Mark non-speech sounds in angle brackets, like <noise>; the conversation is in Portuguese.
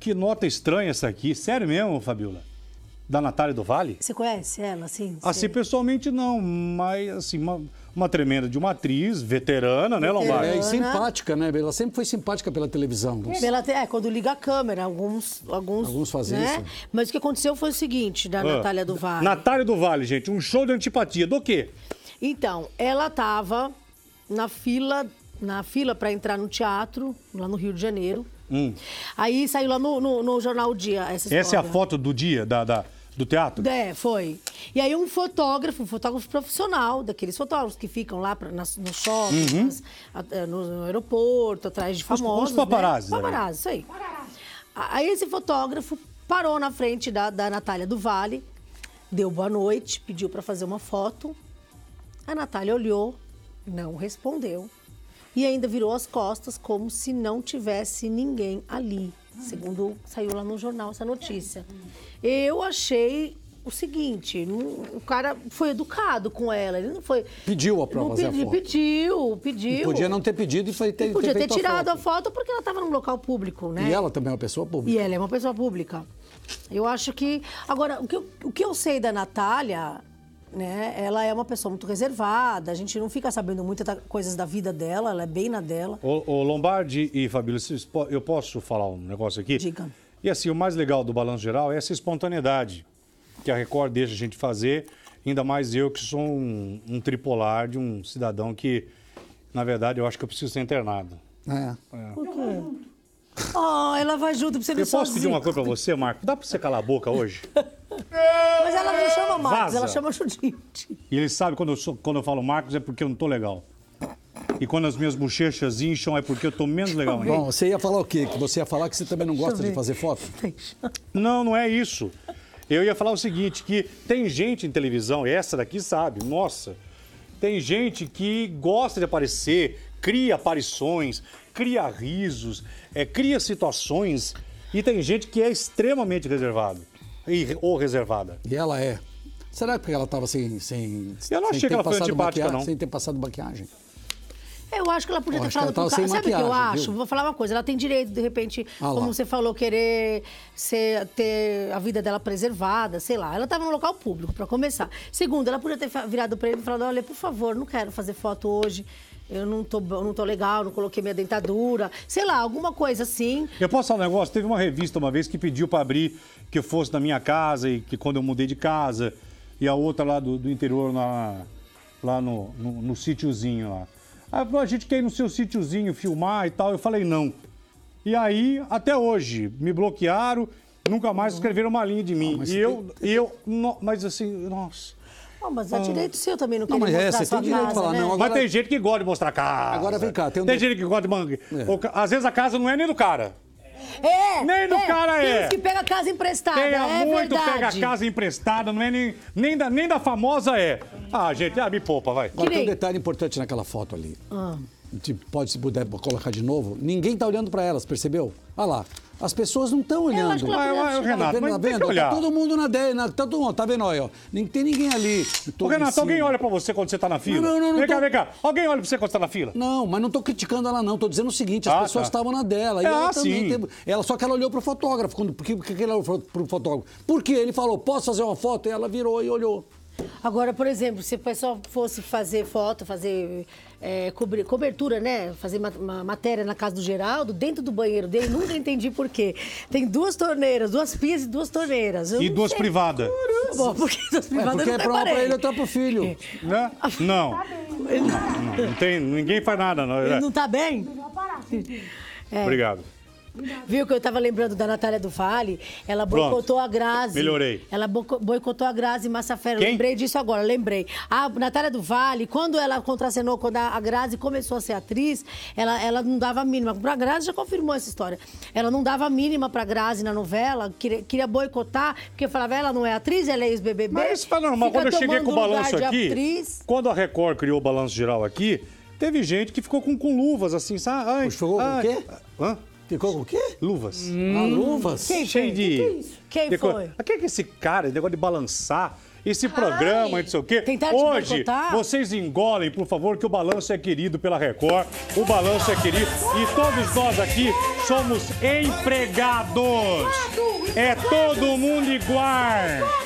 Que nota estranha essa aqui. Sério mesmo, Fabiola? Da Natália do Vale? Você conhece ela, sim? Assim, assim pessoalmente não, mas assim, uma, uma tremenda de uma atriz, veterana, né, Lombardi? É, e simpática, né? Ela sempre foi simpática pela televisão. Pela é, te... É, quando liga a câmera, alguns... Alguns, alguns fazem né? isso. Mas o que aconteceu foi o seguinte, da ah, Natália do Vale. Natália do Vale, gente, um show de antipatia. Do quê? Então, ela tava na fila na fila para entrar no teatro, lá no Rio de Janeiro. Hum. Aí saiu lá no, no, no jornal o Dia. Essa, essa, é a foto do dia, da, da, do teatro? É, foi. E aí um fotógrafo, um fotógrafo profissional, daqueles fotógrafos que ficam lá pra, nas, no shopping, uhum. nas, a, eh, no, no, aeroporto, atrás de famosos. Os, né? paparazzi. Né? Paparazzi, isso aí. Paparazzi. Aí esse fotógrafo parou na frente da, da Natália do Vale, deu boa noite, pediu para fazer uma foto. A Natália olhou, não respondeu e ainda virou as costas como se não tivesse ninguém ali. Segundo saiu lá no jornal essa notícia. Eu achei o seguinte, o cara foi educado com ela, ele não foi... Pediu a prova, não pedi, a Pediu, pediu. E podia não ter pedido e foi ter, Podia ter, tirado a foto. a foto. porque ela estava num local público, né? E ela também é uma pessoa pública. E ela é uma pessoa pública. Eu acho que... Agora, o que eu, o que eu sei da Natália né? Ela é uma pessoa muito reservada, a gente não fica sabendo muitas coisas da vida dela, ela é bem na dela. O, o Lombardi e Fabílio, eu posso falar um negócio aqui? Diga. E assim, o mais legal do balanço geral é essa espontaneidade que a Record deixa a gente fazer, ainda mais eu que sou um, um tripolar de um cidadão que, na verdade, eu acho que eu preciso ser internado. É. é. Por quê? Oh, ela vai junto pra você Eu posso sozinho. pedir uma coisa pra você, Marco? Dá pra você calar a boca hoje? <laughs> Mas ela não chama Marcos, Vaza. ela chama Judite. E ele sabe quando eu, sou, quando eu falo Marcos é porque eu não tô legal. E quando as minhas bochechas incham é porque eu tô menos legal ainda. Bom, você ia falar o quê? Que você ia falar que você também não gosta de fazer foto? Não, não é isso. Eu ia falar o seguinte, que tem gente em televisão, essa daqui sabe, nossa, tem gente que gosta de aparecer, cria aparições, cria risos, é, cria situações, e tem gente que é extremamente reservado e, ou reservada. E ela é. Será que ela estava sem, sem. Eu não sem achei que ela foi antipática, não. Sem ter passado maquiagem. Eu acho que ela podia eu ter falado pro cara. Sabe o que eu acho? Viu? Vou falar uma coisa. Ela tem direito, de repente, ah como você falou, querer ser, ter a vida dela preservada, sei lá. Ela estava num local público, para começar. Segundo, ela podia ter virado para ele e falado: olha, por favor, não quero fazer foto hoje eu não tô, não tô legal, não coloquei minha dentadura, sei lá, alguma coisa assim. Eu posso falar um negócio? Teve uma revista uma vez que pediu para abrir que eu fosse na minha casa e que quando eu mudei de casa, e a outra lá do, do interior, na, lá no, no, no sítiozinho lá. Aí falou, a gente quer ir no seu sítiozinho filmar e tal. Eu falei, não. E aí, até hoje, me bloquearam, nunca mais uhum. escreveram uma linha de mim. Ah, e eu, tem... eu, no, mas assim, nossa. Não, mas é direito seu também, não, não mas é, você tem direito casa, de falar, né? não. Agora... Mas tem gente que gosta de mostrar a casa. Agora vem cá, tem um. Tem gente que gosta de mangue. É. Às vezes a casa não é nem do cara. É! Nem do é, cara é! Tem que pega casa emprestada, tem, é muito verdade. pega casa emprestada, não é nem, nem, da, nem da famosa é. Ah, gente, ah, me poupa, vai. Agora tem um detalhe importante naquela foto ali. Ah. Pode, se puder, colocar de novo. Ninguém tá olhando para elas, percebeu? Olha lá. As pessoas não estão olhando. Eu acho que ah, tá Renato, tá, tá vendo, olhar. Tá todo mundo na 10, tá, todo mundo, tá vendo aí, ó. Nem tem ninguém ali. Ô, Renato, alguém olha pra você quando você tá na fila? Não, não, não. vem tô... cá, vem cá. Alguém olha pra você quando você tá na fila? Não, mas não tô criticando ela, não. Tô dizendo o seguinte, as ah, pessoas tá. estavam tá. na dela. E ah, também Ela, só que ela olhou pro fotógrafo. Quando, porque, ela olhou pro fotógrafo? Porque ele falou, posso fazer uma foto? E ela virou e olhou. Agora, por exemplo, se o pessoal fosse fazer foto, fazer é, cobertura, né? Fazer uma matéria na casa do Geraldo, dentro do banheiro dele, nunca entendi por quê. Tem duas torneiras, duas pias e duas torneiras. Eu e duas privadas. Tá bom, porque duas privadas é porque é para ele e para o filho. Né? Não. Tá não, não, não tem, ninguém faz nada. Não. Ele é. não está bem? É. Obrigado. Viu que eu tava lembrando da Natália do Vale? Ela boicotou Pronto. a Grazi. Melhorei. Ela boicotou a Grazi Massafera. Quem? Lembrei disso agora, lembrei. A Natália do Vale, quando ela contracenou, quando a Grazi começou a ser atriz, ela, ela não dava mínima. Pra Grazi já confirmou essa história. Ela não dava mínima pra Grazi na novela, queria, queria boicotar, porque falava, ela não é atriz, ela é ex-BBB. Mas isso tá normal. Quando eu cheguei com o balanço aqui, atriz. quando a Record criou o balanço geral aqui, teve gente que ficou com, com luvas, assim, sabe? Ai, o quê? Hã? Ficou com o quê? Luvas. Ah, hum. luvas? Quem Cheio de. Que que isso? Quem foi? O que é, é esse cara, esse negócio de balançar? esse programa, Ai, não sei o quê. Hoje, vocês engolem, por favor, que o balanço é querido pela Record. O balanço é querido. E todos nós aqui somos empregados. É todo mundo igual.